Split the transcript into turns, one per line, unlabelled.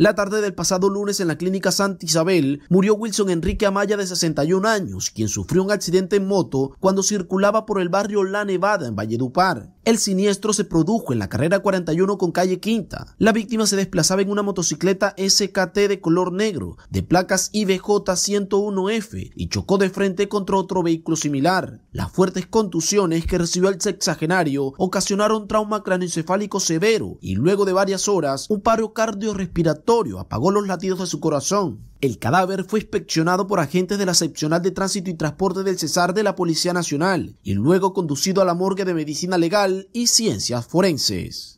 La tarde del pasado lunes en la clínica Santa Isabel murió Wilson Enrique Amaya de 61 años, quien sufrió un accidente en moto cuando circulaba por el barrio La Nevada en Valledupar. El siniestro se produjo en la carrera 41 con calle Quinta. La víctima se desplazaba en una motocicleta SKT de color negro, de placas IBJ101F, y chocó de frente contra otro vehículo similar. Las fuertes contusiones que recibió el sexagenario ocasionaron trauma craneoencefálico severo y luego de varias horas un paro cardiorrespiratorio apagó los latidos de su corazón. El cadáver fue inspeccionado por agentes de la seccional de tránsito y transporte del Cesar de la Policía Nacional y luego conducido a la morgue de medicina legal y ciencias forenses.